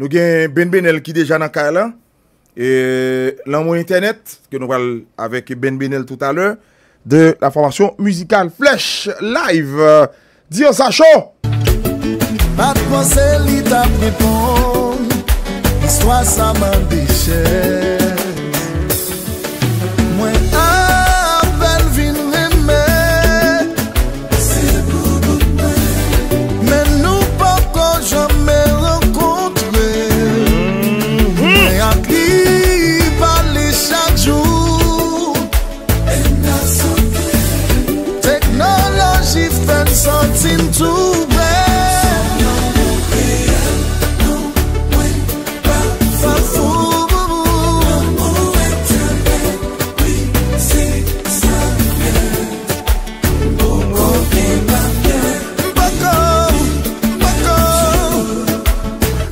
Nou gen Ben Benel ki deja nan ka la E lan moun internet Ke nou val avèk Ben Benel tout a lè De la formasyon musikal Flesh live Diyo sachò Mat monsè li ta prekò Histò sa man de chè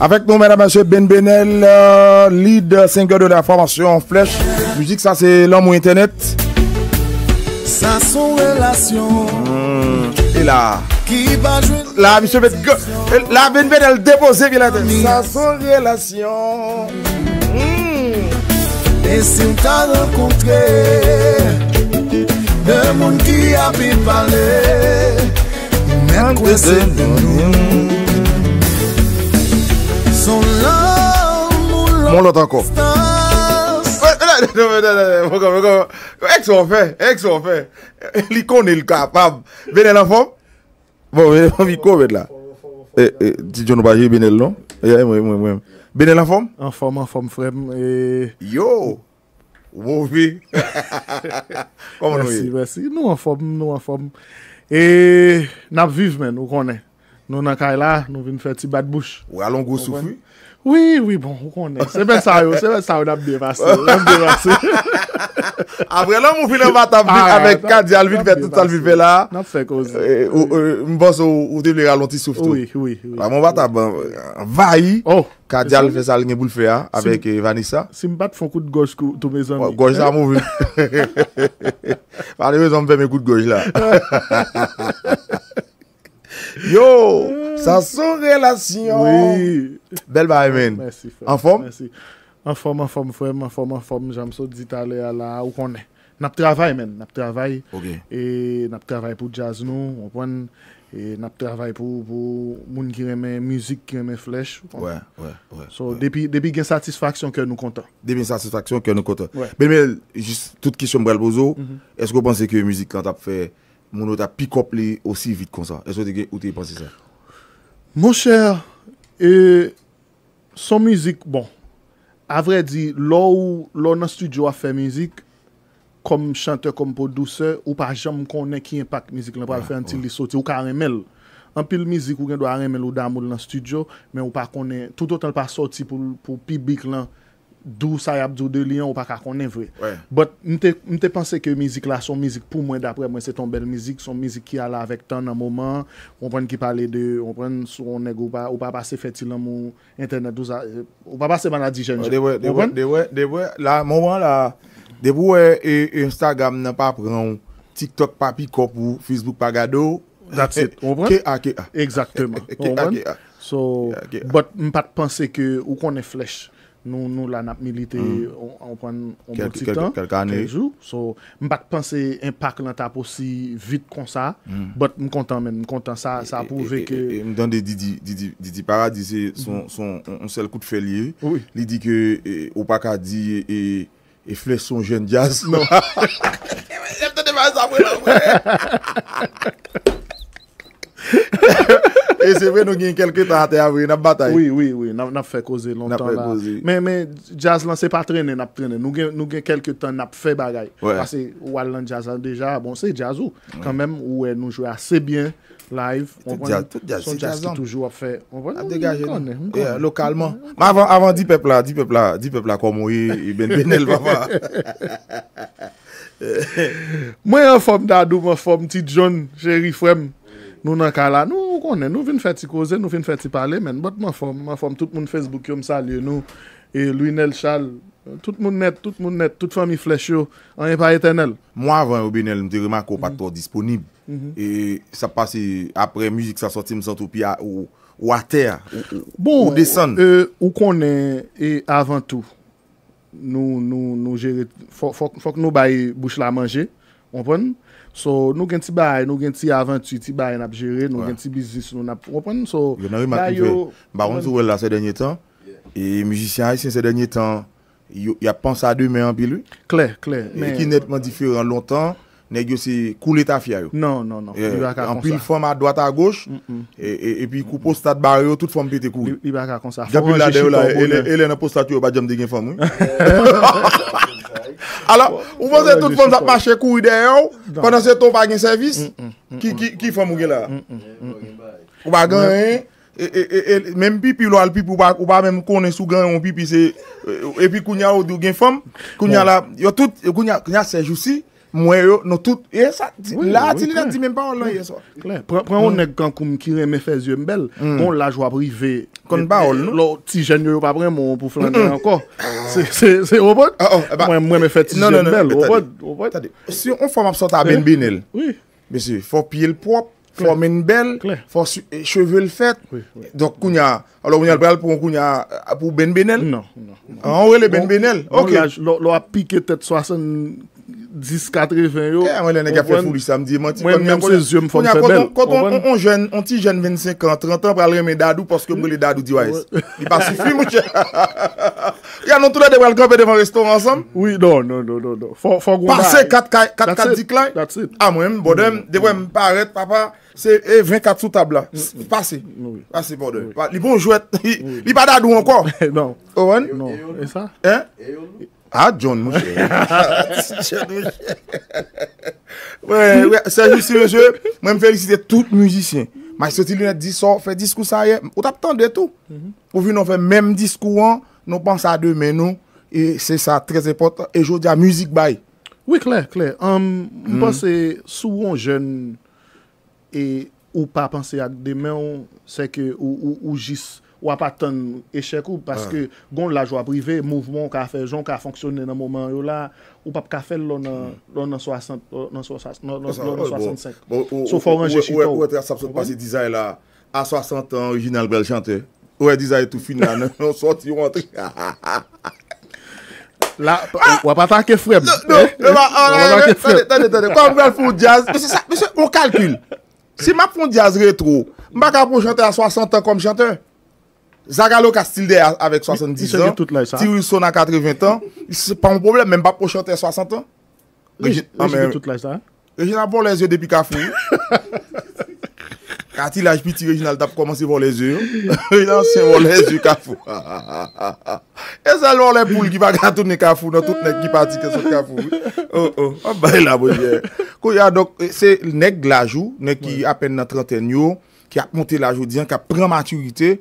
Avec nous, madame Monsieur Ben Benel, euh, lead euh, singer de la formation Flèche. Je dis que ça, c'est l'homme ou Internet. Ça, son relation. Hmm. Et là. Qui va jouer Là, monsieur Ben. Là, Ben Benel déposé, bien la Ça, son relation. Hmm. Et si on t'a rencontré, le monde qui a pu parler, même quoi on encore. Ex on fait, ex on fait. L'icône est capable. Venez la forme. Bon, on la forme, là. Si je ne pas venez non? Venez eh, eh, la forme? En forme, en forme, frère. Yo! Mauvais. Comment nous Merci, Nous en forme, nous en forme. Et nous vivons, nous connaissons. Nous dans là, nous venons faire petit bad bouche. Où allons nous souffrir. Oui, oui, bon, ou konnen. Sebe sa yo, sebe sa ou da bebe ase. Abre, lè mou finè mbata mbite amèk kajal vi fè tout sal vi fè la. Nè fè kouzè. Mbote ou te vle ralonti souf tou. Oui, oui, oui. Mbata mbata vayi kajal fè sal nye bou l fè a amèk Vanessa. Si mbate fò kout goj kou tou bezon mi. Goj sa mou finè. Fè anè bezon mbe fè mè kout goj la. Yo, sa mm. son relasyon. Oui. Bel ba, men. Merci. En forme? Merci. En forme, en forme, en forme, en forme, en forme, j'aime so ditale la ou konnen. Nap travay, men, nap travay. Ok. Et nap travay pou jazz nou, ou pon. Et nap travay pou moun ki reme mizik, ki reme flech. Ou konnen. Ou konnen. Ou konnen. So, debi gen satisfaksyon, ke nou kontan. Depi gen satisfaksyon, ke nou kontan. Ou konnen. Ben, men, tout ki sou mbrel bozo, esko pwense ki mizik lant ap fe... moun ou ta pikop li osi vit kon sa. E so di gen, ou te yi pansi sa? Mou chèr, son mizik, bon, avre di, lò ou lò nan studio a fè mizik, kom chante kom podouse, ou pa jèm konè ki yon pak mizik lan, pral fè an ti li soti, ou ka remel. An pil mizik ou gen do a remel ou damou nan studio, men ou pa konè, toutotan pa soti pou pibik lan Dou sa yap, dou de lyon, ou pa ka konen vwe But, mwen te pense ke mizik la Son mizik pou mwen dapre, mwen se ton bel mizik Son mizik ki ala vek tan nan mouman Mwen pren ki pale de, mwen pren Son neg ou pa pase feti lan mou Internet, ou pa pase ban la di jenjen Mwen pren La mouman la, mwen pren Instagram nan pa pren TikTok papi kop ou Facebook pagado That's it, mwen pren K.A.K.A Mwen pren Nou la nap milite Anpon anpon titan Mpak panse Mpak lantap osi vit kon sa Mpak hmm. mkontan men Mpak mkontan sa e, e, pou veke e, Mdande Didi Paradisi On hmm. sel kout felye Li di ke opaka di E fles son jen jas Mpak mkontan sa pou veke Mpak mkontan sa pou veke E se vwe nou gen kelke tan a te avwe, nap batay. Oui, oui, oui, nap fe koze lontan la. Nap fe koze. Men, men, jazz lan se pa trene, nap trene. Nou gen kelke tan nap fe bagay. Ou al lan jazz lan deja, bon se jazz ou. Kan men, ou nou jwe ase bien, live. On vwane, son jazz ki toujou ap fe. On vwane, yon kon, non? yon kon. Lokalman. Ma avan di pepla, di pepla, di pepla komo yi, yi ben ben el vwa vwa. Mwen yon fwem dadou, mwen fwem mtite joun, jeri fwem. Nou nan ka la, nou konen, nou vin fè ti koze, nou vin fè ti pale men. Bote man fòm, man fòm, tout moun Facebook yon salye nou. E lui nel chal, tout moun net, tout moun net, tout fòm y flèche yo. An yon e pa eten el. Mwa avan oube nel, mte rima kompaktor mhm. disponib. Mhm. E sa passe apre müzik sa soti msantopi ou a ter, ou desan. Bon, e, ou konen, e avan tou, nou jere, fòk nou baye bouch la manje, on ponen. So nou gen ti bay, nou gen ti avantu, ti bay an ap jere, nou gen ti bizis nou an ap propen. Yon an yon makinjwe, baron sou wè la se denye tan, e mjisyan yon se denye tan, yon ap pansa a dè men anpil yon. Kler, kler. E ki netman difer en lontan, nek yo se koule ta fya yon. Non, non, non. Anpil fòm mm, mm. a doat a goch, e pi koupo stat bar yon tout fòm pe te koule. Yon an yon fòm anpil fòm anpil fòm anpil fòm anpil fòm anpil fòm anpil fòm anpil fòm anpil fòm anpil fòm anpil f Bon, a la, ou wazè tout fòm zatmache kou ide yo, konan se ton bagen servis, ki fòm ou gen la? Ou bagen e, e, e, e, e, mèm pipi lò al pipi ou bagen mèm konen sougan ou pipi se, e pi kounya ou di ou gen fòm, kounya la, yo tout, kounya sejousi, Mwen yo, nou tout... La, ti li la di men baol la ye so. Pren, mwen nek kan koum ki reme fe zye mbel, mm. kon la jwa prive. Kon baol, e, e, nou? Lo, ti jen yo yo pa brem, mwen pou flande mm-hmm. anko. Se, se, se, o pod? Ah, oh, eh mwen, mwen me fe ti non, jen non, non, bel, o pod? O pod? Tade, si yon fòm ap sota eh, ben benel, bè si, fò piye l'prop, fò men bel, fò chevye l'fèt, do kounya, alò kounya l'pral eh, pou ben benel? Non. An wè le ben benel? Bon, bon, ok. Lo ap pike tèt swa sen... 10-40 yo. Mwen lè gen fè fou di samdi. Mwen mwen mwen se zye m fon fè ben. Kon kon kon jen, on ti jen 25-30 an pral reme dadu porske mwen lè dadu di wè. Li pa souffri mwen chè. Ya non tou la dewe l'gabè devan restaurant ansan? Ou yi, don, don, don, don. Fon gundan. Pase 4-4 diklay? That's it. A mwen mwen, bodem, dewe mwen paret papa, se e 24 sou tabla. Pase, pase bodem. Li bon jouet, li pa dadu ankon? Non. Owen? E yon? E y Ha, ah, John Mouchen? Ha, John Mouchen? Wè, wè, sè jousi le jè, mwen fèlicite tout moujishen. Mwen soti lounè diso, fè disko sa yè, ou tap tan de tou. Ou vi nou fè mèm disko an, nou pansa a dè men nou, e sè sa trèz epot, e jò di a moujik bay. Wè, kler, kler. Mwen pansè souwoun jèn, ou pa pansè a dè men, ou jiss, wap atan eshek ou, paske gon la jwa brive, mouvmon ka fe, jon ka fonksyonne nan mouman yo la, ou pap ka fe lon nan 65. Sou foran jeshi tou. Ou e te a sapso te pase dizay la, a 60 an original bel chante, ou e dizay tou fin nan, non sorti yon tri. Wap atan ke freb. Tande, tande, kom bel foun jazz, mese, mese, ou kalkil, se ma foun jazz retro, mba ka pou chante a 60 an kom chante, Zaga lo ka stil de avèk 70 an, ti wè son an 80 an, se pa moun problem, mèm pa pochote an 60 an. Rejina bon lè zyè depi kafou. Ka ti lè jpi ti rejina lè tap koman se bon lè zyè. Rejina se bon lè zyè kafou. E zan lò lè boul ki pa gantoun ne kafou, nan tout nek ki pa dike son kafou. O, o, oh, oh. ah, a bay la boye. Kou ya dok, se nek lajou, nek ki apen nan 31 yo, ki ap monte lajou diyan ka prematuritey,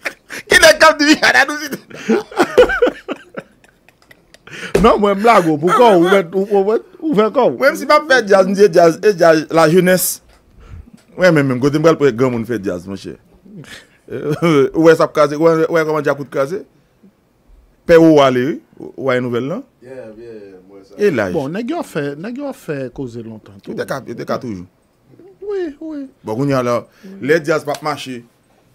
Ki lè kap di vi ah, anan non, ou si ti? Nan mwen mla go, pou kon ou ven kon? Mwen si pa pe jaz, mwen se jaz, eh, la jounes Mwen mwen mwen, gote mwen pou e gomoun fe jaz monshe Ouwe sap kaze, ouwe koman jakout kaze Pe ou wale, ouwe nouvel lan E laj Bon, ne gyo a fe, ne gyo a fe koze lontan Ote kap, ote kap toujou Ouwe, ouwe Bo gouni ala, lè jaz pap mache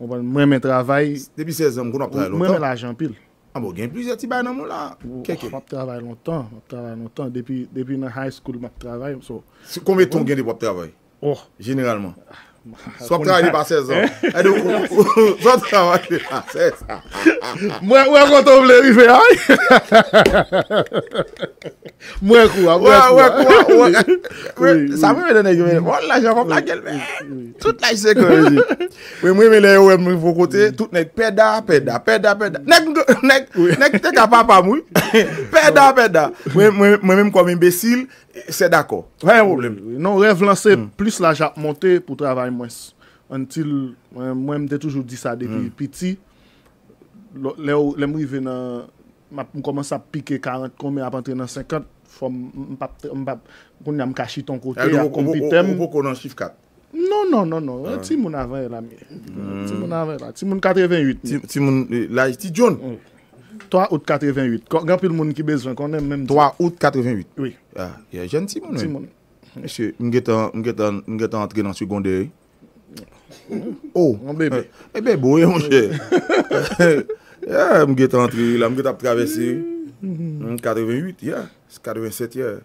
Mwen men travay. Depi 16 an, mwen ap travay lontan? Mwen men la janpil. Ambo gen plize ti bay nan moun la? Mwen ap travay lontan. Mwen ap travay lontan. Depi nan high school, mwen ap travay. Kome ton gen di wap travay? Or. Oh. Generalman? Sokte a li pa 16 an. Mwen kouwa, mwen kouwa, mwen kouwa. Saha mwen pou aquí yo mwen, mwen lâj jan pou lâj yel mwen. Tout lâj se kon joy. Mwen mwen mwen mwen vouchote, tout mwen peda, peda, peda, peda. Nek te kapapa mwen. Peda, peda. Mwen mwen mwen mwen mwen mwen kominbesil. Se d'akor. Wè yon problem. Non, rev lanse mm. plus la jatmote pou travay mwes. Until, mwen mde toujou di sa debi. Pi ti, lè ou, lè mwen yve nan, mwen komanse ap pike 40, kon mwen apante nan 50. Fom, mbap, mbap, kon yam kashi ton kote ya kompitem. Mwen mwen konan chif kat. Non, non, non, non. Ah. Mm. Ti moun avan eh, yon la mi. Ti moun avan yon la. Ti moun 88. Ti moun, la, ti djon. Mwen. Mm. 3 out 88. 3 out 88? Ya, jen ti mouni. Mwen gen tan entre nan seconde. Ou? Mwen bebe. Mwen bebe ouye mwen gen. Mwen gen tan entre la, mwen gen tan pravesi. 88, ya. 87 ya.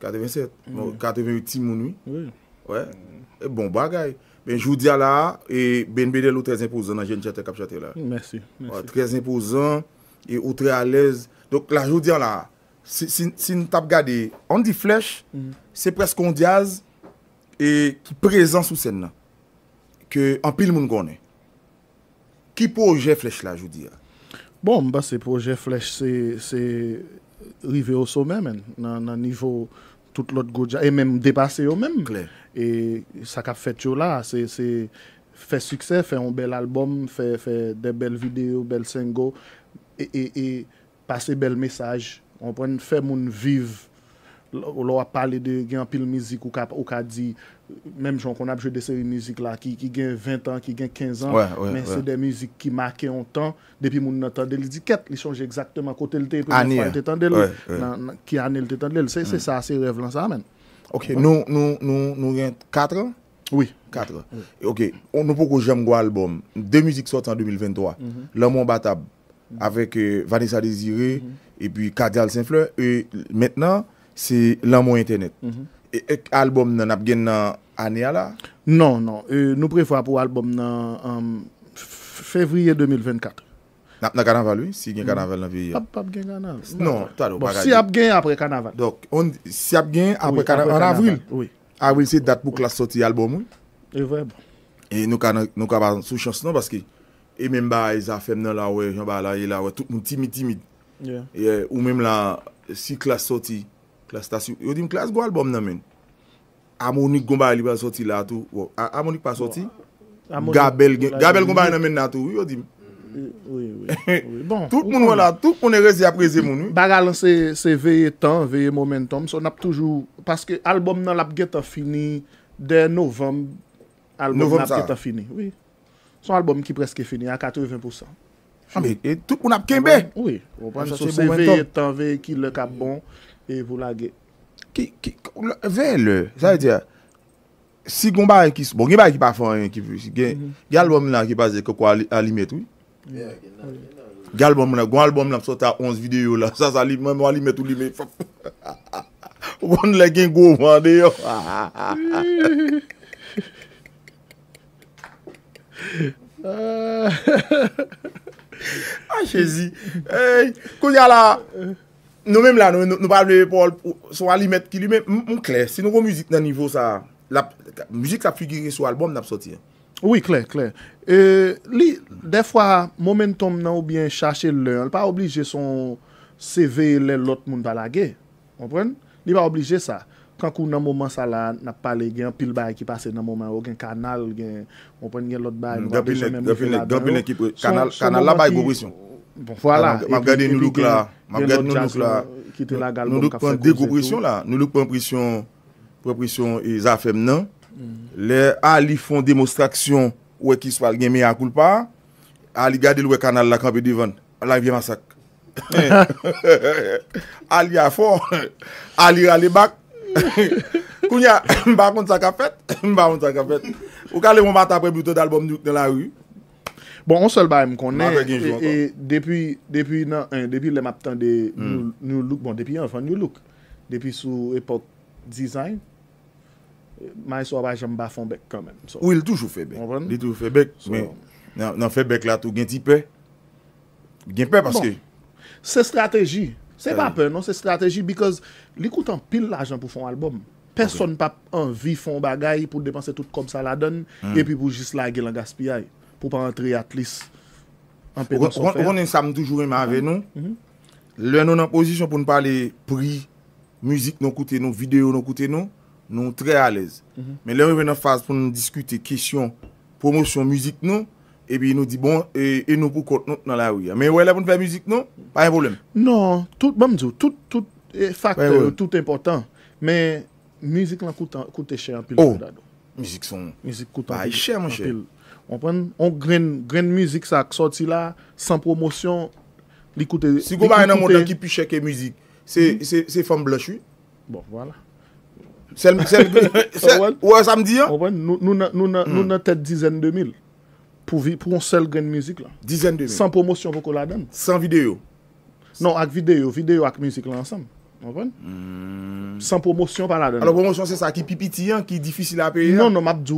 87. 88 ti mouni. E bon, eh, bon bagay. Ben jwou diya la, e ben bedel ou 13 imposan nan jen jate kap jate la. Merci. 13 imposan, E ou tre alez. Dok la joudian la, sin tap gade, an di flech, mm-hmm. se pres kondyaz e prezant sou sen nan. Ke an pil moun gounen. Ki proje flech la joudian? Bon, ba se proje flech se rive ou sou men men. Nan nivou tout lot goja. E men depase ou men. E sa kap fet chou la. Fe sukse, fe an bel albom, fe de bel video, bel sengou. et, passer bel message. On prend faire moun vivre. On a parlé de la pile musique ou ka, même gens qu'on a joué des séries musique là qui ont gagne 20 ans qui gagne 15 ans mais c'est des musiques qui marquent un temps depuis mon entendu il ils ils change exactement côté le hein. temps qui le c'est mm. ça c'est rêve ça ok nous nous nous nous 4 ans oui 4 ans ok on nous pour que album deux musiques sortent en 2023 l'homme batab avèk Vanessa Desiree, epi Kadyal Saint-Fleur, e mètnen, se lèmou internet. Ek albòm nan ap gen nan anè ala? Non, non. Nou prefo ap ou albòm nan fevriye 2024. Nap nan kanaval ou? Si gen kanaval nan veyo? Pap gen kanaval. Non, ta nou. Si ap gen, apre kanaval. Si ap gen, apre kanaval. An avri? Oui. Avri se dat pou klas soti albòm ou? Evèm. Nou ka ban sou chans nou baske? E men ba e zafem nan la we, yon ba la ye la we, tout moun timid timid. Ou men la, si klas soti, klas tasi, yon dim klas go albom nan men. Amonik gombay li ba soti la tou, amonik pa soti, gabel gombay nan men la tou, yon dim. Bon, tout moun wala, tout moun e rezi aprezi moun. Bagal se veye tan, veye momentum, son ap toujou, paske albom nan ap geta fini, de novem, albom nan ap geta fini. Novem sa? Son alboum ki preske feni, a 80-20%. Ah, a mi, e tout pou nap kembe? Oui, ou pan sou se veye tan veye ki lèk ap bon, e vou la ge. Veye lè, zay diya, si goun ba yon kis, bon, gen ba yon ki pa fò yon ki vè, gen, mhm. gen alboum lèk ki pa zè koko a li met, oui? Oui. Gen alboum lèk, goun alboum lèk sou ta 11 video lè, sa sa li, mwen mwen a li met ou li met, fò. Ou mwen lèk gen goun vande yo. Oui, oui, oui. A ah. chezi ah, Kou ya la Nou menm la nou pa li met ki li menm Moun kler, si nou kon mouzik nan nivou sa Mouzik sa figire sou albom nap soti Oui kler kler e, Li defwa Momentum nan ou bien chache lè Lè pa oblige son CV Lè lot moun balage Li pa oblige sa Kankou nan mouman sa la, nap pale gen pil baye ki pase nan mouman, ou gen kanal, gen, mounpwen gen lot baye. Gapine, gapine, kanal la baye gouprisyon. Fwa la. Mab gade nou luk la, mab gade nou luk la. Kite la galon. Nou luk pon de gouprisyon la, nou luk pon prisyon, prisyon e zafem nan. Le, ali fon demonstraksyon ou e ki swal gen me a koulpa. Ali gade lwe kanal la kanpe divan. A la yi vye masak. Ali a fon. Ali rale bak. Kounya, mba moun sakafet Mba moun sakafet Ou ka le mou mat apre buto dalboum nouk de la rou Bon, on sol bay m konen e, e, Depi le map tan de hmm. Nou luk bon, Depi anfan nou luk Depi sou epot dizay May sou abajan mba fon bek Ou il toujou febek Nan febek la tou gen ti pe Gen pe bon, Se strategi Se pa pe, non se strategi, because li koute an pil lajan pou fon albom. Person pa an vi fon bagay pou depanse tout kom sa la don, epi pou jis la gil an gaspiyay, pou pa entri atlis an pedan sofer. Wan en sam mm-hmm. toujou en mave, non? Lè nan an pozisyon pou nou pale pri, mouzik nou koute nou, videyo nou koute nou, nou tre alez. Men lè wè nan faz pou nou diskute kèsyon, promosyon mouzik nou, epi nou di bon, e nou pou kote nou nan la ouya. Men wè la pou nou fè müzik nou? Pè yon volèm. Non, tout, mè bon, mdjou, tout, tout, tout important. Men müzik lan koute chè anpil. Oh, müzik son. Müzik koute anpil. Pè yon chè man chè. On pren, on gren müzik sa a ksoti la, san promosyon, li koute. Si gou mè yon mwotan ki pi chè kè müzik, se, se, se fèm blòchou? Bon, wè la. Sel, sel, sel, wè samdi ya? On pren, nou nan, nou nan, nou Pou ou sel gen müzik la Dizen demen San promosyon pou kou la den San videyo Nou ak videyo, videyo ak müzik la ansam hmm. San promosyon pa la den ounjou non, non,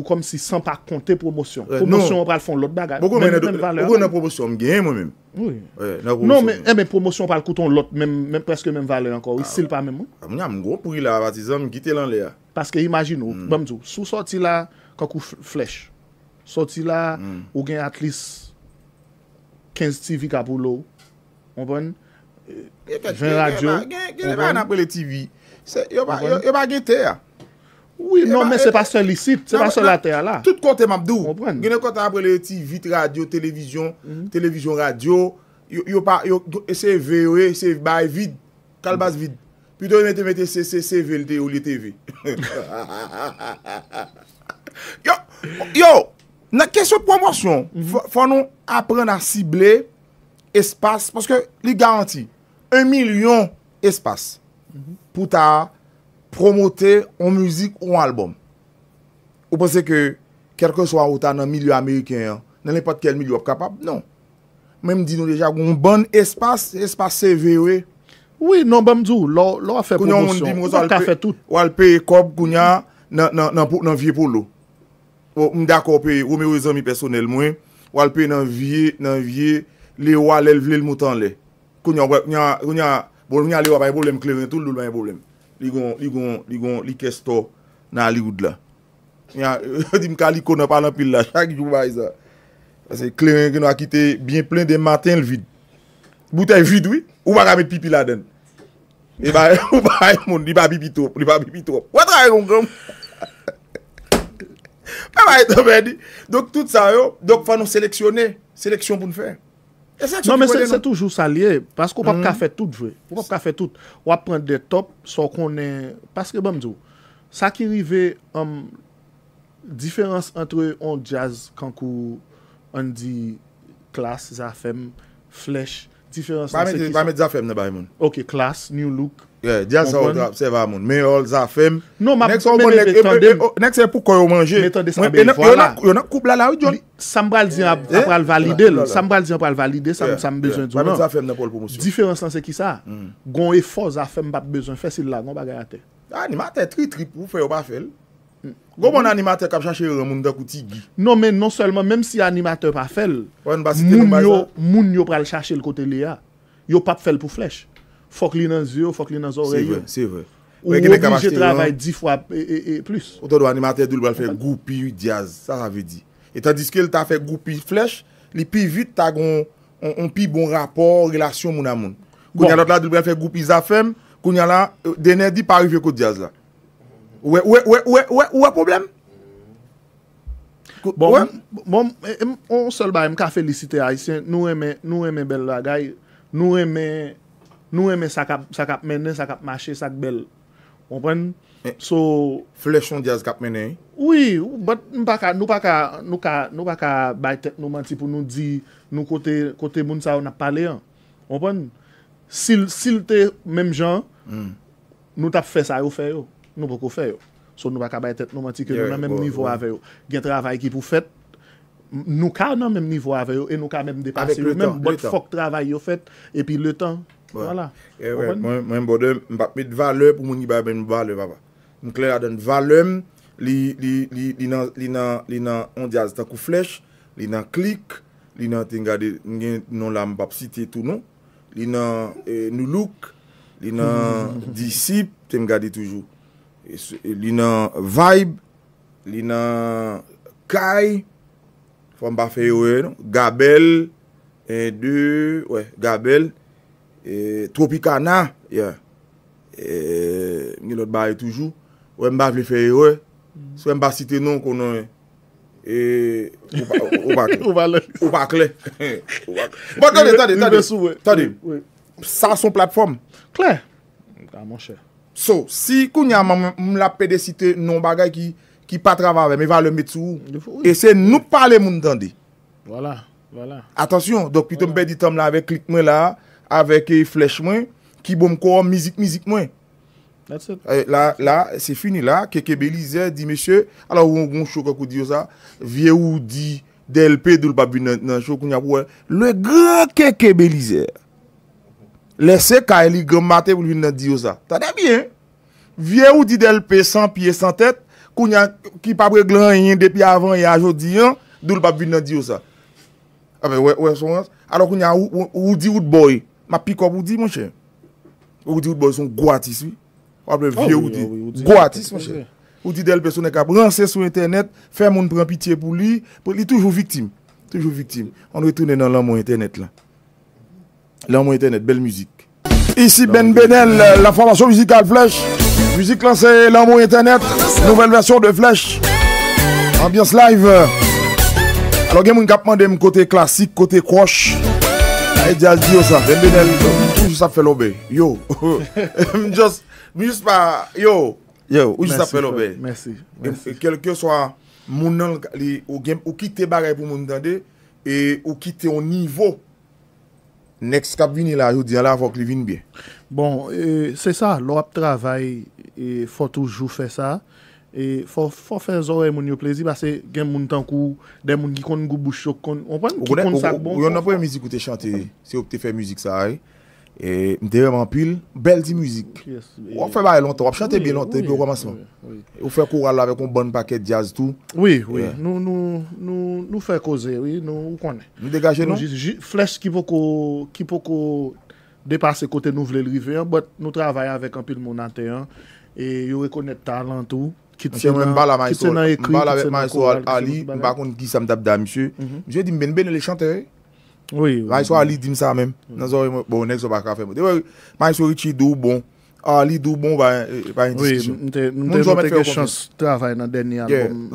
konm si san pa konte promosyon euh, Promosyon ou non. apal fon lot bagay Mwenye nan promosyon mgenyen mwenye Mwenye nan promosyon Non menye eh, mwenye promosyon apal kouton lot Mwenye preske meme valer anko Yisil pa mwenye Mwenye yam ngo pouri la Panci zon mwenye gite lan le ya Paske imagin hmm. ou Sou soti la kaku flesh Soti la, mm. ou gen atlis 15 TV kapou lò. Mwen bon? 20 radio. Gen apre le TV. Yo ba gen te a. Non, men se pa soli sit. Se pa soli a te non, non, a la. Gen apre le TV, radio, televizyon. Mm. Televizyon, radio. Yo se vewe, se bay vide. Kalbaz vide. Pido yon mète mète se se vende ou li te ve. Yo, yo! Na kesyon promosyon, mhm. fwa nou apren a sible espas, paske li garanti, un milyon espas mhm. pou ta promote ou mouzik ou albom. Ou pwese ke kelke swa ou ta nan milyon Ameriken, nan epot kel milyon wap kapap, non. Menm di nou deja, goun bon espas, espas sevewe. Oui, non bèm djou, lò a fè promosyon, lò ka fè tout. Ou alpe e kop goun ya nan vie pou lò. Bon, ou mdakopi, ou mè e wèzèmi personel mwen, walpe nan vie, nan vie, lewa lèl vlel moutan lè. Kou nyan, kou nyan, bon, mè nyan lewa baye bolem kleren, tout lèl baye bolem. Li goun, li goun, li goun, li kèstò nan li goud la. Nyan, jè di mka liko nan palan pil la, chak jou baye zè. Asè kleren gen wakite, bin plen den matin lvid. Boute vvid wè, ou wak amè pipi la den. Li e baye, ou baye moun, li babi bitop, li babi bitop. Ou wè tra yon kèm Pè mwen a eto mè di. Dok tout sa yo. Dok fwa nou seleksyonè. Seleksyon pou nou fè. E non men se toujou sa liè. Paske wap ka hmm. fè tout vwe. Wap ka fè tout. Wap pran de top. Sò konè. Paske bè mdou. Sa ki rive. Um, diferans antre on jazz. Kan kou an di. Klas, zafem, flesh. Diferans. Vame zafem ne bè moun. Ok, klas, new look. Dja sa ou dra apseva moun Men ol zafem Nek se e- e- e pou koy ou manje Yon ak koupla la ou joun Sam bral di ap pral valide Sam bral di ap pral valide Sam bezon doun Diferens lan se ki sa Gon e fo zafem pap bezon fesil la Animate tri tri pou fe bon non, non yo pa fel Gon moun animate kap chache yon moun de kouti gi Non men non selman Men si animate pa fel Moun yo pral chache l kote le ya Yo pap fel pou flesh Fok li nan zyo, fok li nan zoreye. Se vwe, se vwe. Ou ouvi, je travay di fwa plus. Ou to do animatè, doulbèl fè goupi yu diaz, sa rave di. E ta diske, l ta fè goupi flech, li pi vit ta gon, on pi bon rapor, relasyon moun amoun. Koun bon. yalot la, doulbèl fè goupi zafem, koun yalot la, euh, denè di pari vwe kou diaz la. Ouè, ouè, ouè, ouè, ouè, ouè problem? Bon, bon, bon, on sol ba, m ka felicite a, nou eme, nou eme bel la gaye, nou eme, Nou eme sa kap menen, sa kap mache, sa kap bel. Ompan? Eh, Fleshon diaz kap menen. Eh? Oui, but nou pa ka nou pa ka bay tet nou manti pou nou di nou kote moun sa ou nap pale an. Ompan? Si lte menm jan, hmm. nou tap fe sa ou fe yo. Nou pou ko fe yo. So nou pa ka bay tet nou manti ke nou nan menm nivou ave yo. Gen travay ki pou fet, nou ka nan menm nivou ave yo e nou ka menm depase yo. Mwenm bot fok travay yo fet, epi le tanj. Eh mwen mbode mbap me dva lèm pou mwen yi bè mbè mbè dva lèm ava Mwen klè adèm dva lèm Li nan on diaz takou flech Li nan klik Li nan ten gade, nou la mbap site tou nou Li nan eh, noulouk Li nan disip Ten gade toujou Li nan vaib Li nan kaj Fwa mbap feyo e non Gabel E dè, wè, gabel E, Tropika nan e, Nye lot baye toujou Ou mba vle feye ou Sou mba site non konon e, Ou bakle Ou bakle bon, Sa son platform Kler Si kou nyan m la pede site Non bagay ki patrava Me va le met sou E se nou pale moun dande Atansyon Dok piton mbe ditan m la ve klik m la avek e flech mwen, ki bom kor mizik mizik mwen. Eh, la, la, se fini la, keke belize, di meshe, ala ou yon chou kakou diyo sa, vie ou di delpe, doul pap vin nan chou koun ya pouwe. Le gen keke belize, lese ka elig gomate, pou vin nan diyo sa. Ta de bien. Vie ou di delpe, san piye san tet, koun ya ki papwe glan yon, depi avan yon, doul pap vin nan diyo sa. Ape, we, we, ala koun ya ou di vout boye, Ma pick vous Woody, mon cher. Woody, Woody, son gros artiste, oui. Ou après, ah vieux Woody. Gros artiste, mon cher. dites d'elle, personne qui a brancé sur Internet, fait mon prend pitié pour lui. Pour lui toujours victime. Toujours victime. On retourne dans l'amour Internet, là. L'amour Internet, belle musique. Ici Ben Benel, la formation musicale Flèche. Musique là, l'amour Internet. Nouvelle version de Flèche. Ambiance live. Alors, il y a mon côté classique, côté croche. E dja diyo sa, denbe denbe sa, ouj sa fe lobe, yo, mjos, mjous pa, yo, yo, ouj sa fe lobe Mersi, mersi Kelke swa mounan li, ou kite bagay pou moun dande, e ou kite o nivou, neks kap vini la, yo diya la vok li vini bi Bon, se sa, lo ap travay, e fo toujou fe sa E fò fè zore moun yo plezi Basè gen moun tan kou Den moun gikon gou bouchok Ou yon nan bon. pou yon mizi koute chante Se ou pte fè mizi sa ae E mte veman pil Bel di mizi e- Ou fè bae lontan, wap chante be lontan Ou fè koural lave kon bon paket jazz Ou fè koze Ou konen non? Fleche ki pou kou Depase kote nou vle lrive Nou travaye avèk an pil moun ante E yon rekonet talan tou Mwen bala may sou Ali, mwen bakoun gisa m dabdam, msye. Msye mhm. dim benbe le chante, he? Eh? Oui, oui. May sou Ali dim sa men. Mhm. Nanzo, bon, nek so baka fem. May sou richi dou bon. Ali dou bon bayen eh, disisyon. Mwen jwame teke chans travay nan den ni al.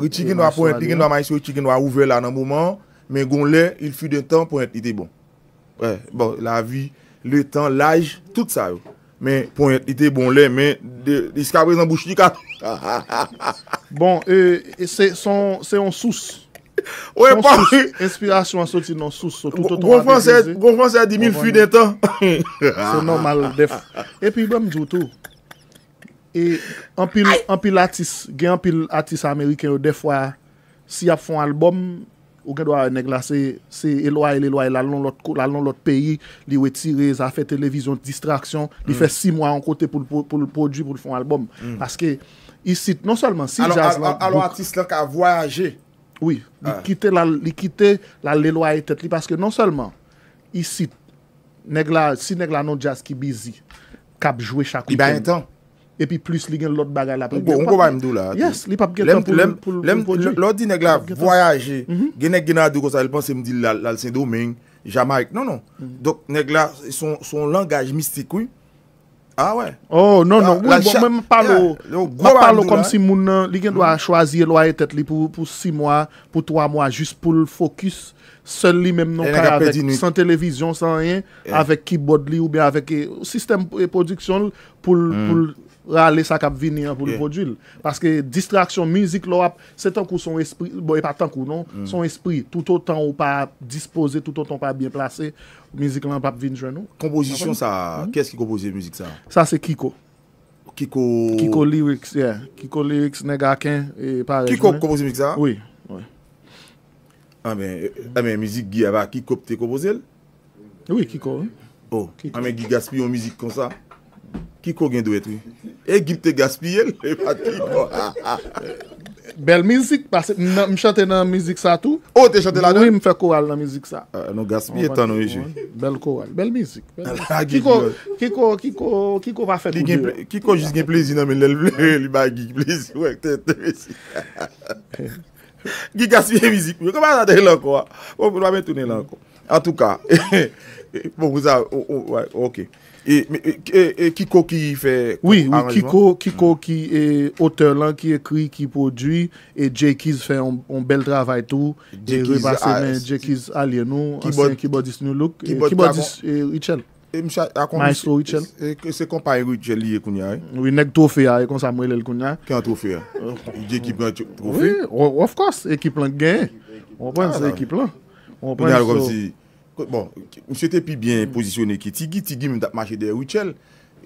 Richi gen wapon, richi gen wapon, may sou richi gen wapon ouve la nan mouman. Men gon len, il fiu den tan, pon ete ite bon. Bon, la vi, le tan, laj, tout sa yo. Men pon ete ite bon len, men. E skarbe zan bou chdi kato. Bon, e, e, se son Se yon sous bon. Inspirasyon an soti yon sous Gon franse a di mil fudeta Se normal def E pi bom djoutou E an pil artist Gen an pil artist Amerike Yon def wè Si ap fon album Ou gen do a enèk la Se elwa el elwa el alon lot peyi Li wè tirez a fè televizyon distraksyon Li fè si mwa an kote pou l'poujou Pou l'fon album mm. Paske I sit, non selman, si jaz... Alo atis lak a voyaje. Oui, li kite ah. la leloayetet li, paske non selman, i sit, neg la, si neg la non jaz ki bizi, kap jwe chakou pen. I ba entan. E pi plus, li gen lot bagay la. On go ba mdou la. Yes, li pap geta pou... Lò di neg la voyaje, mhm. genek gena do kosa, el pan se mdi lal sendo men, jamaik, non, non. Mhm. Dok, neg la, son langaj mistik wè, Ah ouais. Oh non non, même ah, oui, bon, même pas parle comme si mon nan doit mm. choisir loyer tête pour pour 6 mois, pour 3 mois juste pour le focus seul lui même non sans télévision, sans rien, avec keyboard ou bien avec eh, système de production pour mm. rale sa kap vini an pou li podjil. Paske distraksyon mizik lor ap, se tankou son espri, bo e pa tankou non, mm. son espri tout an tan ou pa dispose, tout an tan ou pa biye plase, mizik lan pa ap vini jen nou. Komposisyon sa, kè s ki kompozye mizik sa? Sa se Kiko. Kiko lyrics, ye. Kiko lyrics, nega akin, e parej. Kiko kompozye mizik sa? A men mizik gi ava, Kiko pte kompozye l? Oui, Kiko. A men gi gaspi yon mizik kon sa? Kiko gen do etwi E gil te gaspye Bel mizik M chante nan mizik sa tou oh, M fè kowal nan mizik sa Bel kowal Bel mizik Kiko ah, va fè kou Kiko jis gen plezi nan men lèl Li ba gil plezi Gil gaspye mizik Koman an de lanko An tou ka Ok E, e, e, e kiko ki fè? Oui, kiko mm. ki oteur lan, ki ekri, ki podri, e jekiz fè an bel travay tou, e ribase men jekiz alye nou, anse yon kibodis nou luk, kibodis Richel. E msha akonbi, se kompa yon Richel li e koun ya? Ou yon ek tofe ya, yon samwelel koun ya. Kè an tofe ya? Yon jekib lan trofe? Oui, of course, ekip lan gen. On pren se ah, ekip lan. Bon, ou se te pi bien pozisyon e ki. Ti gi, ti gi mi datmache de wichel.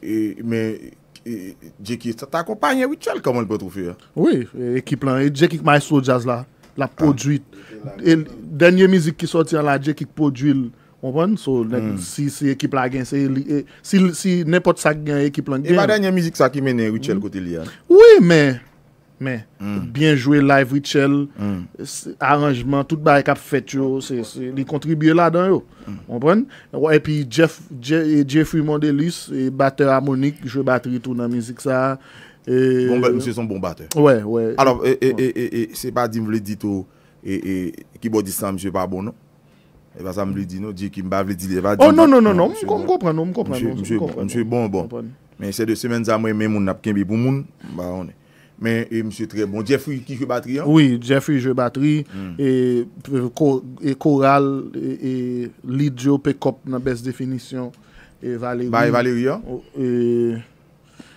Men, djeki, ta kompanyen wichel koman l po trofe. Oui, ekip lan. Djeki kman sou jazz la. La ah. po djwit. E, denye mizik ki soti ala, djeki kpo djwil. Onpon? So, hmm. si ekip la gen, si nepot sa gen ekip lan gen. E, ba denye mizik sa ki men e wichel kote li eh, an. Hmm. Oui, men. Men, byen jwe live rit chel, hmm. aranjman, tout barik ap fet yo, li kontribye hmm. la dan bon, yo, mwen pren? E pi Jeff, Jeff Fumon Delis, batteur harmonik, jwe batteur itou nan mizik sa. Mwen se son bon batteur? Wey, wey. Alors, se pa di mwen li di tou, ki bo di san mwen se pa bon non? E eh pa sa mwen li di nou, di ki mwen ba vli di li, va di. Oh non, non, non, non, mwen kompren, mwen kompren. Mwen se bon, mwen se bon, mwen se de semen zan mwen mwen moun ap ken bi pou moun, ba yon e. Men, e, M. Trebon, Jeffery Kikou Batri. Oui, Jeffery Kikou Batri. Hmm. Et euh, Coral, et Lidjo Pekop nan Besdefinisyon, et Valerian.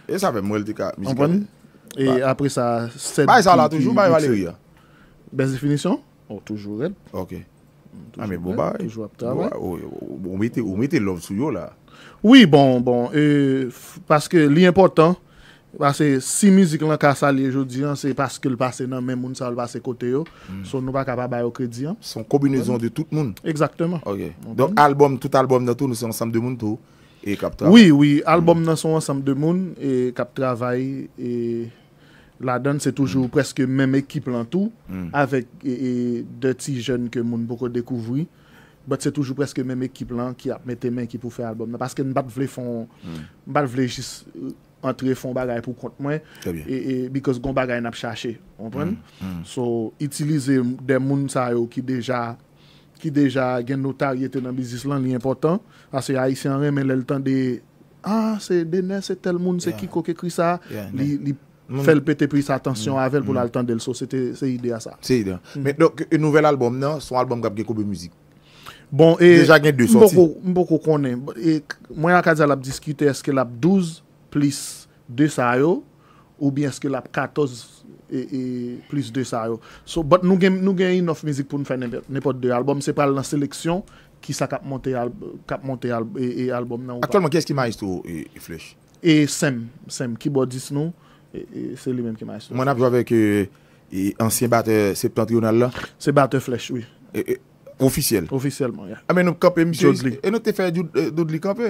Et sape Mwel Dika. En bon? Baye sa la toujou, Baye Valerian. Besdefinisyon? Toujou el. Ok. Toujou ap tabe. Ou mette love sou yo la. Oui, bon, bon. Paske li important, Basè, si mizik lan ka sa li e joudian, se paske l'pase nan men moun sa l'pase kote yo, mm. son nou pa kapa bayo krediyan. Son kombinezon de tout moun? Eksakteman. Donk, albom, tout albom nan tou, nou se ansam de moun tou, e kap travay? Oui, oui, mm. albom nan son ansam de mm. moun, e kap travay, e ladan se toujou preske men ekip lan tou, avek de ti joun ke moun pou kodekouvri, bat se toujou preske men ekip lan ki ap mette men ki pou fe albom. Paske mbap vle fon, mbap vle jis... antre fon bagay pou kont mwen, e bikos gon bagay nap chache, compren? Mm, mm. So, itilize den moun sa yo ki deja, ki deja gen notaryete nan bizis lan li important, ase ya isi anre men lè l'tan de, ah, se denè se tel moun, se kiko ke kri sa, li fel pete pris atensyon mm, avèl pou lè l'tan del so, se ide a sa. Se ide a. Men, nouk, e nouvel albom nan, sou albom gap ge koube müzik. Bon, e, mboko konen, mwen akadze l ap diskute, eske l ap douz, plis de sa yo, ou bien eske la 14 e plis de sa yo. So, but nou gen enough mizik pou nou fè nepot de album, se pal la seleksyon ki sa kap monte e album nan ou pa. Akwalman, kes ki ma estou e flech? E sem, sem, ki bo dis nou, se li men ki ma estou. Mwen ap jwa vek e euh, ansyen bat septante yon al la? Se bat e flech, oui. E, e, e, Oficyel. Oficyel man, ya. A men nou kope msè, e nou te fè d'oudli kope?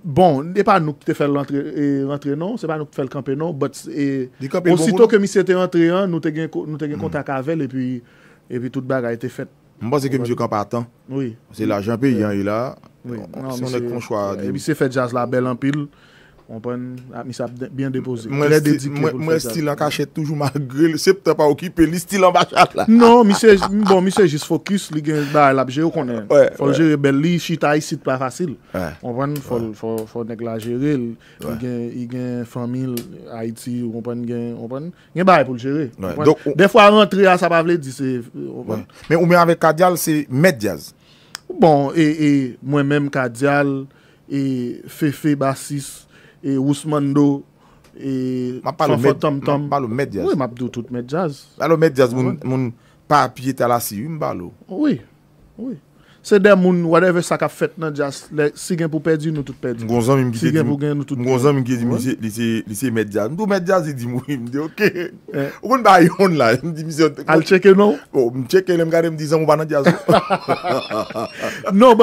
Bon, ne pa nou te fè l'entrè non, se pa nou te fè l'kope non, but osito ke msè te rentrè an, nou te gen kontak mm. avèl, epi tout bag a ete fèt. Mwen se ke msè kope atan? Oui. Se la jampè yon yon la, se fè jaz la bel ampil, Ah, a mi sa bien depoze Mwen stil an kache toujou malgre Se pte pa okipe li stil an bachal la Non, mi se jis fokus Li gen bay la pje ou konen Fon jere bel li, chita yi sit pa fasil Fon negla jere Li gen famil Haiti ou konpon Gen bay pou jere Defwa rentre a sa pavle Men ou men ave kadyal se medyaz Bon, e mwen men kadyal E fefe basis e Ousmane do, e Sanfo Tom Tom. Ma palo medjaz. Ou e mapdou tout medjaz. Palo medjaz ah moun pa apyete ala si ou mbalo. Ou e, ou e. Se de moun whatever sa ka fet nan jazz Si gen pou pedi, nou tout pedi Si gen pou gen, nou tout pedi Mgonzan mi gye di mwen lisey med jazz Mdou med jazz di mwen mde, ok Mwen ba yon la, mdi misyon Al cheke nou? Mdou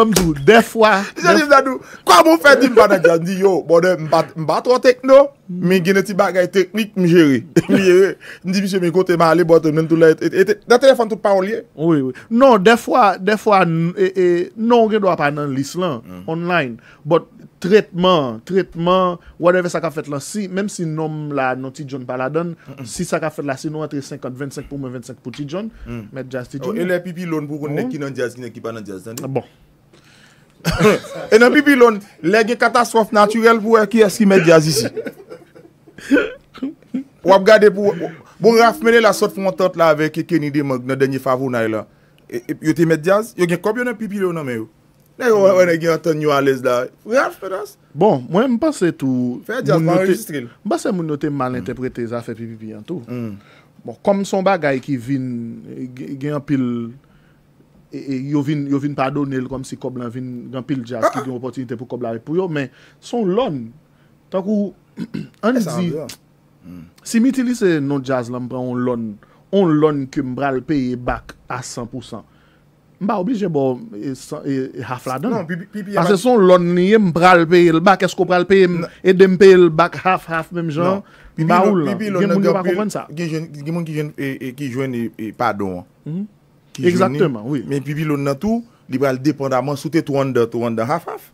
mdou, defwa Mdou mdou, kwa mwen fet di mbanan jazz Mdi yo, mba trotek nou Mwen geneti bagay teknik mjere Mdi misyon mwen kote Mwen ale bote, mwen dula Da telefon tout pa ou liye? Non, defwa, defwa, defwa E non gen do ap anan lis lan, mm. online But, tretman, tretman Whatever sa ka fet lan si Mem si nom la noti John Paladon Si sa ka fet la si, nou atre 50 25 pou mwen 25 pou ti John mm. Met jazz ti oh, John e, e nan pipi lon pou kon neki nan jazz E nan pipi lon Lè gen katastrofe naturel pou wè e, ki eski met jazz isi Wap gade pou Bon raf menè la sot pou mwen tot la Avè ki keni demèk nan denye favo nan elan E, e, yo te met jazz, yo gen kopyo nan pipi li yo nanme yo. Ne yo mm. wene gen yon ton nyo ales la. We have, pedas. Bon, mwen mpase tou... Fè jazz man registril. Mpase moun note mal interpretè zafè pipi li yon tou. Mm. Bon, kom son bagay ki vin gen yon pil... E, yo vin padon el kom si kop lan vin gen pil jazz ki ah, ah. gen opotinite pou kop lan yon pou yo. Men, son lon. Takou, an di... Mm. Si mitili se non jazz lan mpren yon lon... On lon ki mbral peye bak a 100%. Mba oblije bo e, e, e hafl adan. Non, Ase son lon niye mbral peye bak, esko mbral peye non. edem peye bak haf-haf menm jan. Non. Mba ou lan. Gen moun yo pa koupen sa. Gen moun ki jwen e, e padon. Mhm. Exactement, oui. Men pipi lon nan tou, li bral depon daman soute toun an de haf-haf.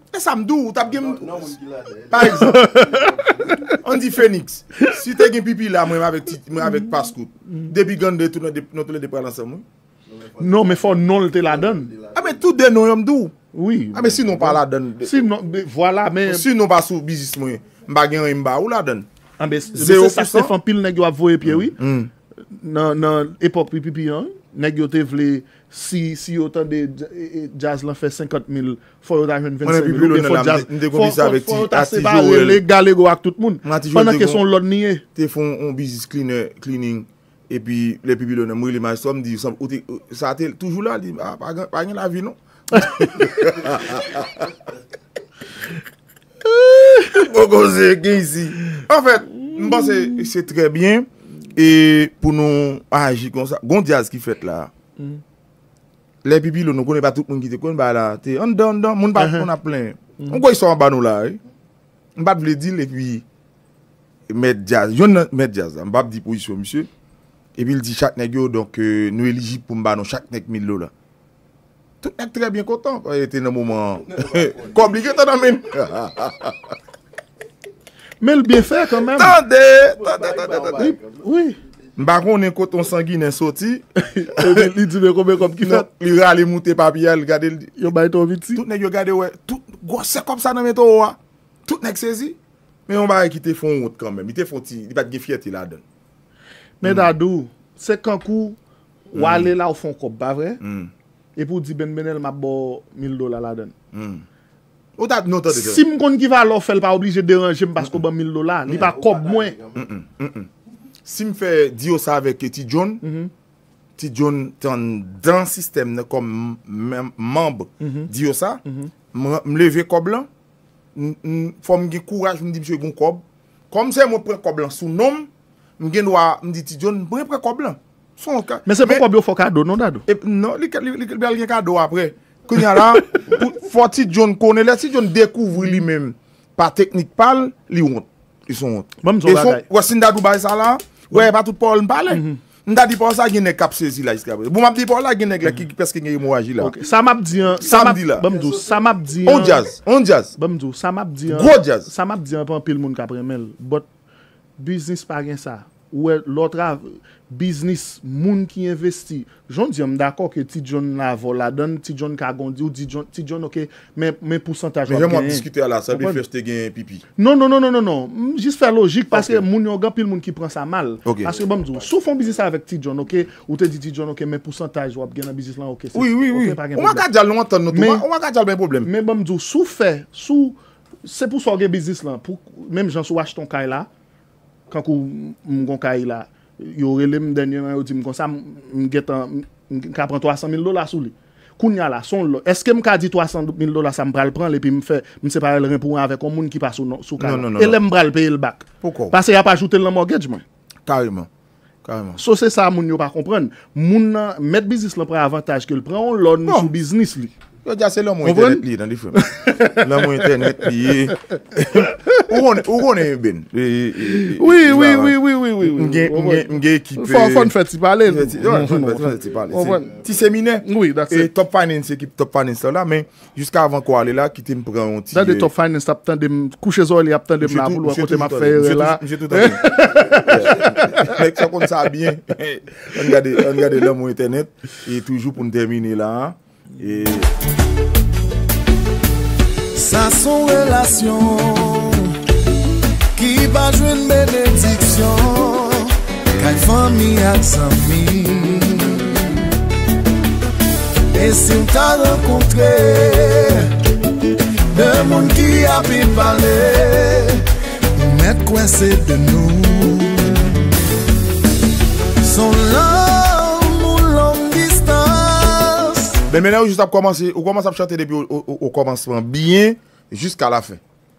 Pè sa mdou, tap gen mdou. Non, non, Par exemple, an di Fenix, si te gen pipi la mwen avèk paskout, debi gande tout nou te depre lan sa mwen? Non, mè fò non lte la den. A mè tout den nou yon mdou. A ah, mè si nou pa la den. Si nou pa sou bizis mwen, mba gen yon mba, ou la den? Ah, a mè se fè fan pil negyo avoye piye wè, nan epok pipi piyan, negyo te vle... Si yotan de e, jaz lan fe 50 mil Foy yotan 25 mil Foy yotan se pale le Gale go ak tout moun Panan ke son lor niye Te fon on bizis cleaning E pi le pi bilone mouye le maj som Sa te toujou la li ah, Pa ganyan la vi non Enfet Mba se tre bien E pou nou aji ah, Gon jaz ki fet la Le pipi lo nou konen pa tout moun ki te konen ba la. Te, an dan, an dan, moun bat mhm. kon ap plen. Mwen kwa yon sa an banou la, eh? e. Mbat vle di lè kwi med jazz. Yon nan med jazz la. Mbat di pou yiswa, msye. E pi l di chakne gyo, donk euh, nou eliji pou mbanou chakne kme lo la. Tout nèk trey bin kontan. E te nan moun man. Komplike ta nan men. Men l biye fè kan men. Tande, tande, tande, tande. Oui. Mba kon nen koton sangi nen soti, li di men kome kom ki not, li rale mouti papi yal, yon bay ton vit si, tout ne yon gade we, tout, gwa se kom sa nan men ton owa, tout ne ek sezi, men yon bay ki te fon wot kanmen, mi te fon ti, li pat ge fieti la den. Men mm. dadou, se kan kou, mm. wale la ou fon kop ba vre, mm. epou di ben menel ma bo mil dola la den. Ou tat nou ta dejen? Si mkon ki va lo fel pa oubli je deranje mba sko bo mil dola, li pa kop mwen. Mh mh mh mh. Sim fe diyo sa aveke ti joun, mhm. ti joun te an dran sistem ne kom mamb mhm. diyo sa, mleve mhm. kob lan, fò mge kouraj mdi mse yon kob, kom se mwen pre kob lan sou nom, mgen waa mdi ti joun, mwen pre kob lan. Mwen se mwen kob lan fò kado non dadou? E, non, li kèl bi al gen kado apre. Kwenye an lan, fò ti joun kone la, si joun dekouvri li men, pa teknik pal, li wot. Li son wot. Mwen mson la e daye. Wosin dadou bay sa la, Ouè, patout Paul mpale. Mda di pon sa gine kapse zila. Bou map di Paul la gine kik peske nye yu mwajila. Samap diyan... Samap diyan... Samap diyan... On jazz. On jazz. Bamidou. Bon, Samap diyan... Go jazz. Samap diyan pan pil moun kapre mel. Bot, biznis pa gen sa. Ouè, lotra... Biznis, moun ki investi Joun di yon mdakor ke ti djon la vola Don ti djon kagondi ou ti djon Ti djon ok, men pousantaj wap gen yon Joun mwap diskite ala, sa bi feste gen pipi Non, non, non, non, non, non, jist fe logik Pase moun yon gen pil moun ki pren sa mal Aske bomdou, sou fon bizis sa avek ti djon ok Ou te di ti djon ok, men pousantaj wap gen An bizis lan ok, si, si, si, si, si Ou an kajal lontan notu, ou an kajal ben problem Men bomdou, sou fe, sou Se pou soge bizis lan, pou Mem jan sou wach ton kay la Kankou m yo relèm denyeman yo di m kon sa m getan, m ka pran 300.000 dola sou li. Koun ya la son lo, eske m ka di 300.000 dola sa m pral pran li pi m fe, m separe l renpouan avek kon moun ki pa sou, sou kalan. Non, non, non, e lem pral peye l bak. Poukou? Pase ya pa ajoute l nan mortgage man. Kariman. Kariman. So se sa moun yo pa kompren. Moun nan, met bizis l pran avantage ke l pran, lon sou biznis li. Jase ah, lèmou internet liye dan li fèm. Lèmou internet liye. Ogon e ben. Oui, oui, oui, oui, oui, oui. Mge ekipè. Fon fè ti pale. Ti seminè. Oui, daksè. Top finance ekip, top finance to la. Men, jiska avan kwa ale la, kitè mpren yon ti. Dade top finance ap tan dem, kouche zole ap tan dem la, kou lwa kote m ap fè la. Mjè tou, mjè tou, mjè tou, mjè tou, mjè tou, mjè tou, mjè tou, mjè tou, mjè tou, mjè tou, mjè tou, mjè tou, mjè tou, mjè tou, mj Sa son relasyon Ki pa jwen meneteksyon Ka e fan mi at san mi E si mta dekontre De moun ki api pale Ou met kwen se de nou Son lan Ben menè ou jist ap komanse, ou komanse ap chante depi ou komanseman, biyen, jiska la fen.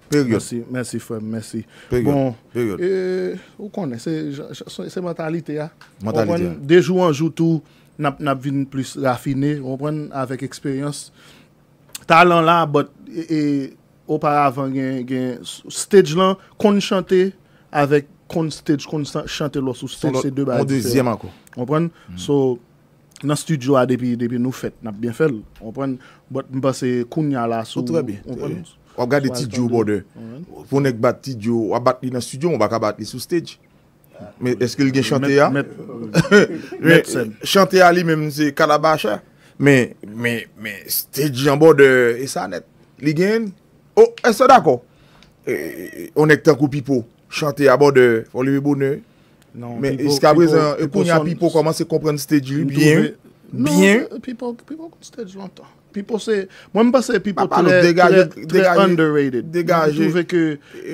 Periode. Mersi, mersi frèm, mersi. Periode, periode. Bon, e, ou konnen, se mentalite ya. Mentalite ya. Dejou anjou tou, nap vin plus rafine, repren, avek eksperyans. Talan la, bot, e, opara avan gen, gen, stèj lan, kon chante, avek kon stèj, kon chante lò sou stèj, se dèbè. O dezyèman ko. Repren, so... Nan studio a depi nou fèt, nap byen fèl. Ou pren, bote mpase kounya la sou. Ou trè bi. Ou ap gade tidjo bode. Foun ek bat tidjo, ou ap bat li nan studio, ou baka bat li sou stèj. Me, eske li gen chante ya? Met sen. Chante ya li mèm se kalabache. Me, me, me, stèj jan bode, e sa net. Li gen, ou, e sa dako. Ou nek tenkou pipo, chante ya bode, folive bonè. Men, iska brezen, e konya pipo komanse kompren stedji, biyen? Non, pipo kon stedji lantan. Pipo se, mwen mba se pipo tre underrated. Degaje. Jouve ke,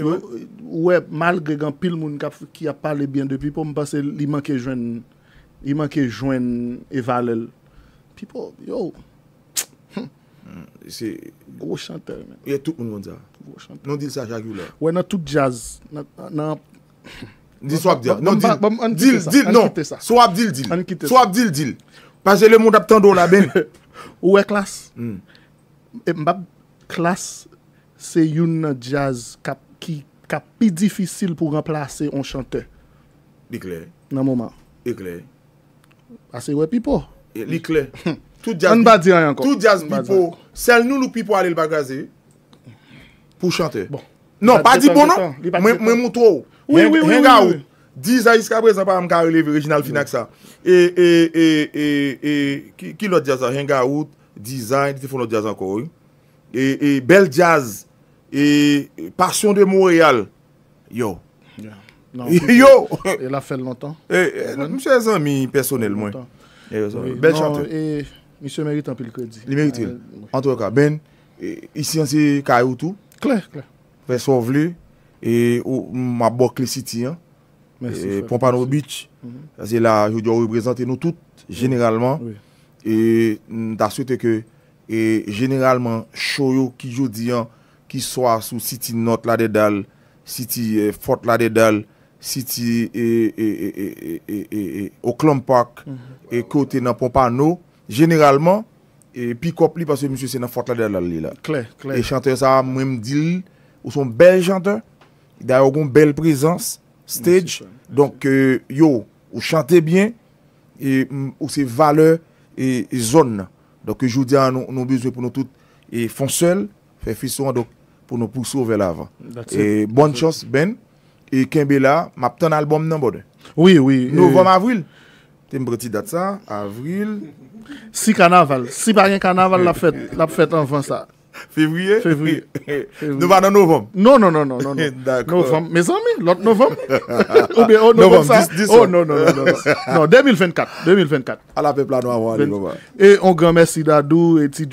ouwe, euh, malge gen pil moun ki a pale biyen de pipo, mba se li manke jwen, li manke jwen evalel. Pipo, yo, hmm, c'e gros chanter, men. Ye tout moun moun za. Gros chanter. Non dil sa jagu lè. Ouwe, nan tout jazz. Nan... Di swap non, dil. Non, dil, dil, non. Swap dil, dil. Swap dil, dil. Pase le moun ap tando la ben. Ouwe klas. Hmm. E mbap klas se youn jaz ki ka pi difisil pou remplase on chante. Dikle. Nan mouman. Dikle. Ase we pipo. Dikle. E, hmm. An ba di an yanko. Tout jaz pipo. Sel nou nou pipo ale l bagaze. Hmm. Pou chante. Bon. Non, pa di bonan. Mwen moutou ou. Yen gaout, dizay iska prezant pa am ka releve Rejinal finak sa E, e, e, e, ki lot jazan Yen gaout, dizay, di te fon lot jazan kor E, e, bel jaz E, e, pasyon de Montreal Yo non, Yo E la fen lontan Mwen se zan mi personel mwen Bel chante E, mi se merite anpil kredi Ben, isi ansi kaoutou Kler, kler Ve sovli E ou mwa bok le siti an e, Pompano Beach Zela mhm. yo diyo ouwe prezante nou tout Generalman E da sote ke Generalman shoyo ki yo diyan Ki swa sou siti not la de dal Siti euh, fort la de dal Siti Oklompak E kote nan Pompano Generalman E pi kop li paswe msye se nan fort la de dal E chante sa mwen mdi li Ou son bel chante Da euh, yo goun bel prezans, stage, donk yo ou chante bien, ou se valeu e zon nan. Donk e joudi an nou bezwe pou nou tout, e fon sel, fe fison an donk pou nou pousou vel avan. E bon chos, Ben, e Kembe la, map ton albom nan bode. Oui, oui. Nou vom avril, tem breti dat sa, avril. Si kanaval, si bagen kanaval la fèt, la fèt an von sa. Février? Février. Nous allons en novembre? Non, non, non, non, non. Novembre. Mes amis, l'autre novembre? Ou bien, oh, novembre, ça? oh, non, non, non, non. Non, 2024. 2024. À la peuple à nous Et on grand merci d'Adou et T.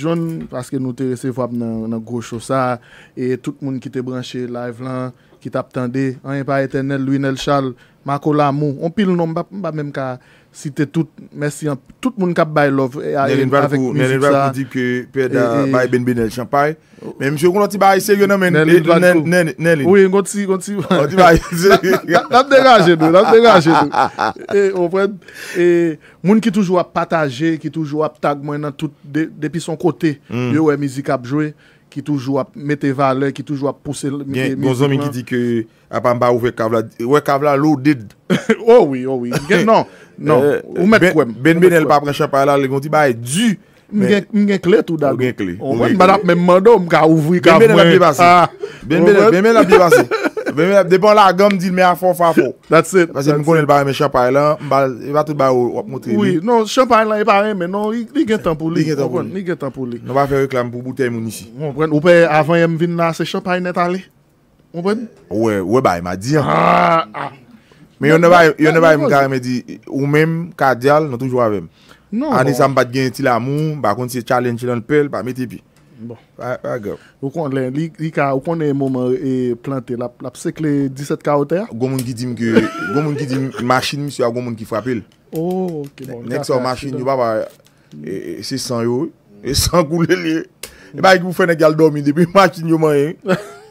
parce que nous t'es recevoir dans un gros show ça. Et tout le monde qui était branché live là, qui t'attendait. n'est pas éternel, Louis Nel Marco Lamou. On pile non nom, pas même Site tout, mersi an. Tout moun kap bay love. Nèline Vardou, nèline Vardou di ke bay ben ben el champay. Mè mjè kon an ti bay se yon an men. Nèline Vardou. Nèline. Oui, an oh konti si, an konti si. An konti bay se. Dat deganje nou, dat deganje nou. E, moun ki toujou ap pataje, ki toujou ap tag mwen an tout, depi son kote, yo we mizi kap jwe, ki toujou ap mette vale, ki toujou ap pousse. Mwen kon zomi ki di ke apan ba ouwek avla, ouwek avla loudid. Ouwi, ouwi. Gen nan, No, eh, ou met kwen. Ben ben el papren chapay la, le gonti baye di. E mwen gen kle tout dago. Mwen gen kle. Ouwen, bad ap men mando, mwen ka ouvri, ka mwen. Ben ben el ap bi basi. Ah. Ben ben el ap bi basi. Depan la, gam di lme a fon, fon, fon. That's it. Mwen kon el baye men chapay la, mwen batou e baye ou ap motre li. Ouwen, non, chapay la e baye men, non, ni gen tanpou li. Ni gen tanpou li. Non, non va fe reklam pou boute moun isi. Ouwen, ouwen, avan em vin la se chapay neta li. Ouwen? Ouwen, ouwen baye ma di an. Ha, ha Men yon ne va yon gare me di, ou men, kardyal, nou toujwa vemen. Ani sa mbat gen yon til amoun, ba konti se chalen chilen l pel, ba met epi. Bon. Ba gav. Ou konnen, li ka, ou konnen mouman e euh, plante, la psekle 17 karote a? Goumoun ki di mke, goumoun ki di mke, machin mi sya goumoun ki frapel. Oh, ok, bon. Nek so machin yon ba ba, e 600 yo, e 100 kou lè lè. E ba yon pou fène gyal domi depi, machin yon man yon.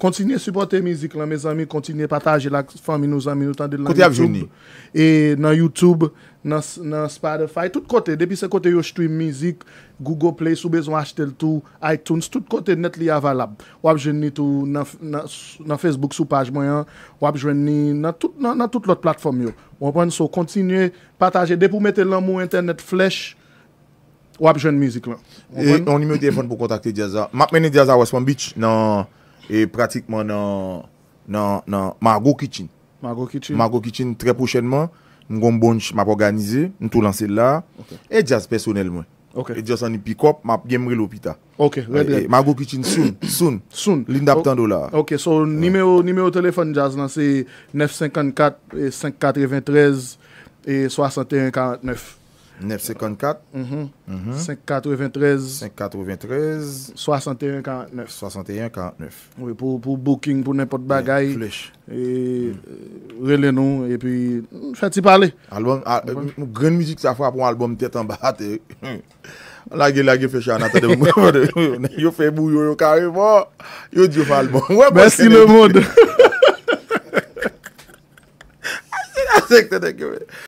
kontinye supporte mizik lan me zami, kontinye pataje lak fami nou zami nou tande lak YouTube. Kote ap jwen ni? E nan YouTube, nan Spotify, tout kote, depi se kote yo stream mizik, Google Play, sou bezon achete l tou, iTunes, tout kote net li avalab. Wap jwen ni tou nan Facebook sou page mwen yan, wap jwen ni nan tout lot platform yo. Wap jwen so kontinye pataje, depi ou mette lan mou internet flesh, wap jwen mizik lan. E yon nime yon telefon pou kontakte Jazza. Map mene Jazza West Palm Beach nan... Et pratiquement dans non Margot Kitchen. Margot Kitchen. Margot Kitchen très prochainement nous gon bonch map organisé, on tout lancer là okay. E jazz personnellement. Et jazz en ni nous map Ok, red e, e, Kitchen soon, soon. Soon. Linda oh, Ptando là. Ok, so numéro de téléphone jazz c'est 954 593 et 6149. 954 5923 6149 Pour booking, pour n'importe bagay Flèche euh, Relé non, et puis Fait-tu parler Mou gren mouzik sa fwa pou an album tèt an ba Lage lage fè chan Yo fè bou yo yo kare Yo djou fè album Merci le monde Asek te dek yo